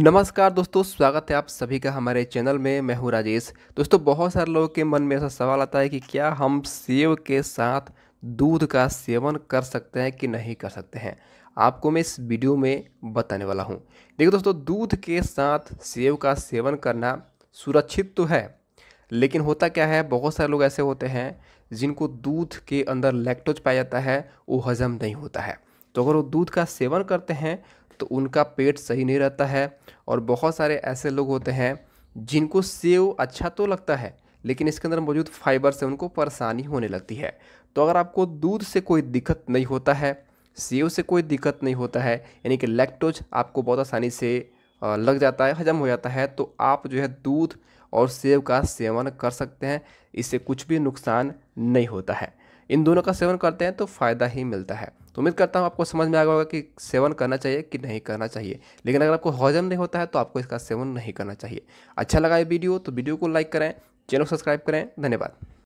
नमस्कार दोस्तों स्वागत है आप सभी का हमारे चैनल में मैं हूँ राजेश दोस्तों बहुत सारे लोगों के मन में ऐसा सवाल आता है कि क्या हम सेब के साथ दूध का सेवन कर सकते हैं कि नहीं कर सकते हैं आपको मैं इस वीडियो में बताने वाला हूँ देखिए दोस्तों दूध के साथ सेब का सेवन करना सुरक्षित तो है लेकिन होता क्या है बहुत सारे लोग ऐसे होते हैं जिनको दूध के अंदर लैक्टोज पाया जाता है वो हजम नहीं होता है तो अगर वो दूध का सेवन करते हैं तो उनका पेट सही नहीं रहता है और बहुत सारे ऐसे लोग होते हैं जिनको सेव अच्छा तो लगता है लेकिन इसके अंदर मौजूद फाइबर से उनको परेशानी होने लगती है तो अगर आपको दूध से कोई दिक्कत नहीं होता है सेव से कोई दिक्कत नहीं होता है यानी कि लैक्टोज आपको बहुत आसानी से लग जाता है हजम हो जाता है तो आप जो है दूध और सेव का सेवन कर सकते हैं इससे कुछ भी नुकसान नहीं होता है इन दोनों का सेवन करते हैं तो फ़ायदा ही मिलता है तो उम्मीद करता हूँ आपको समझ में आ गया होगा कि सेवन करना चाहिए कि नहीं करना चाहिए लेकिन अगर आपको हजम नहीं होता है तो आपको इसका सेवन नहीं करना चाहिए अच्छा लगा ये वीडियो तो वीडियो को लाइक करें चैनल को सब्सक्राइब करें धन्यवाद